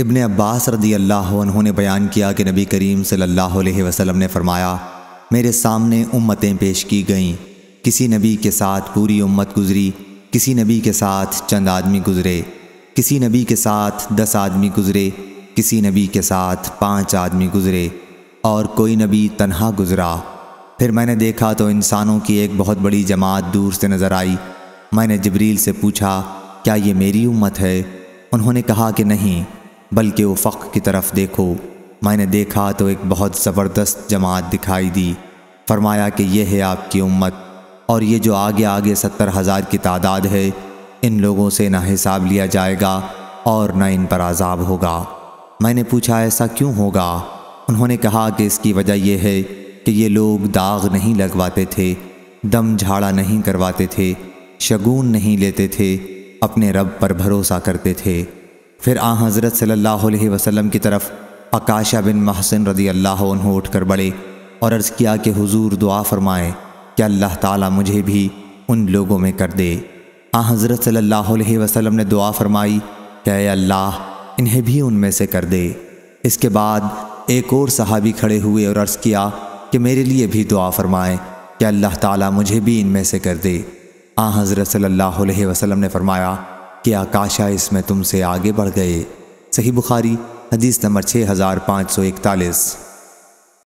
इबन अब्बास रदी अल्लाह उन्होंने बयान किया कि नबी करीम सल्लल्लाहु अलैहि वसल्लम ने फरमाया मेरे सामने उम्मतें पेश की गईं किसी नबी के साथ पूरी उम्मत गुजरी किसी नबी के साथ चंद आदमी गुजरे किसी नबी के साथ दस आदमी गुजरे किसी नबी के साथ पाँच आदमी गुजरे और कोई नबी तनहा गुजरा फिर मैंने देखा तो इंसानों की एक बहुत बड़ी जमात दूर से नज़र आई मैंने जबरील से पूछा क्या ये मेरी उम्मत है उन्होंने कहा कि नहीं बल्कि उफक की तरफ देखो मैंने देखा तो एक बहुत ज़बरदस्त जमात दिखाई दी फरमाया कि यह है आपकी उम्मत और ये जो आगे आगे सत्तर हज़ार की तादाद है इन लोगों से ना हिसाब लिया जाएगा और न इन पर आज़ाब होगा मैंने पूछा ऐसा क्यों होगा उन्होंने कहा कि इसकी वजह यह है कि ये लोग दाग नहीं लगवाते थे दम झाड़ा नहीं करवाते थे शगुन नहीं लेते थे अपने रब पर भरोसा करते थे फिर आ हज़रत सल्लल्लाहु अलैहि वसल्लम की तरफ अकाशा बिन महसिन रदी अल्लाह उठ कर बड़े और अर्ज़ किया कि हुजूर दुआ फरमाए कि अल्लाह ताला मुझे भी उन लोगों में कर दे आ हज़रत सल्लल्लाहु अलैहि वसल्लम ने दुआ फरमाई कि अल्लाह इन्हें भी उनमें से कर दे इसके बाद एक और सहाबी खड़े हुए और अर्ज़ किया कि मेरे लिए भी दुआ फरमाएँ कि अल्लाह ताली मुझे भी इनमें से कर दे आ हज़रत सल्ला वसलम ने फरमाया कि आकाशा इसमें तुमसे आगे बढ़ गए सही बुखारी हदीस नंबर छः हज़ार पाँच सौ इकतालीस